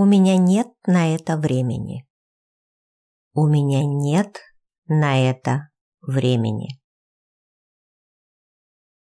У меня нет на это времени. У меня нет на это времени.